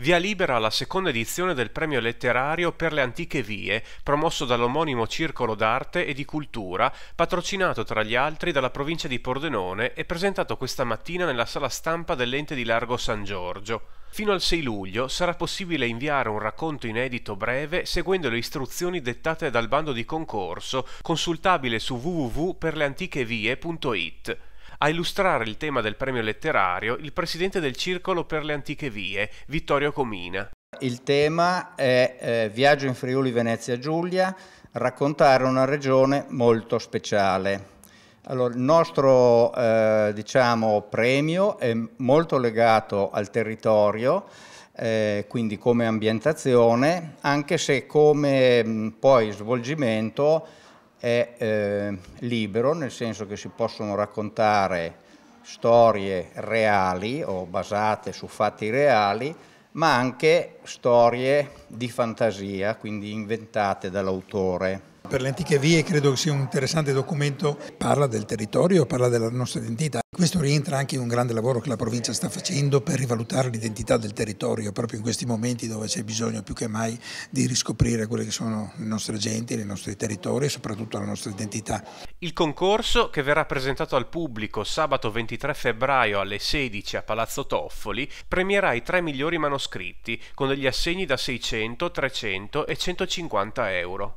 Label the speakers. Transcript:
Speaker 1: via libera alla seconda edizione del premio letterario per le antiche vie, promosso dall'omonimo Circolo d'Arte e di Cultura, patrocinato tra gli altri dalla provincia di Pordenone e presentato questa mattina nella sala stampa dell'ente di Largo San Giorgio. Fino al 6 luglio sarà possibile inviare un racconto inedito breve seguendo le istruzioni dettate dal bando di concorso, consultabile su www.perleantichevie.it. A illustrare il tema del premio letterario il presidente del Circolo per le Antiche Vie, Vittorio Comina.
Speaker 2: Il tema è eh, Viaggio in Friuli Venezia Giulia, raccontare una regione molto speciale. Allora, il nostro eh, diciamo, premio è molto legato al territorio, eh, quindi come ambientazione, anche se come mh, poi svolgimento è eh, libero, nel senso che si possono raccontare storie reali o basate su fatti reali, ma anche storie di fantasia, quindi inventate dall'autore.
Speaker 3: Per le antiche vie credo sia un interessante documento, parla del territorio, parla della nostra identità. Questo rientra anche in un grande lavoro che la provincia sta facendo per rivalutare l'identità del territorio, proprio in questi momenti dove c'è bisogno più che mai di riscoprire quelle che sono le nostre genti, i nostri territori e soprattutto la nostra identità.
Speaker 1: Il concorso, che verrà presentato al pubblico sabato 23 febbraio alle 16 a Palazzo Toffoli, premierà i tre migliori manoscritti con degli assegni da 600, 300 e 150 euro.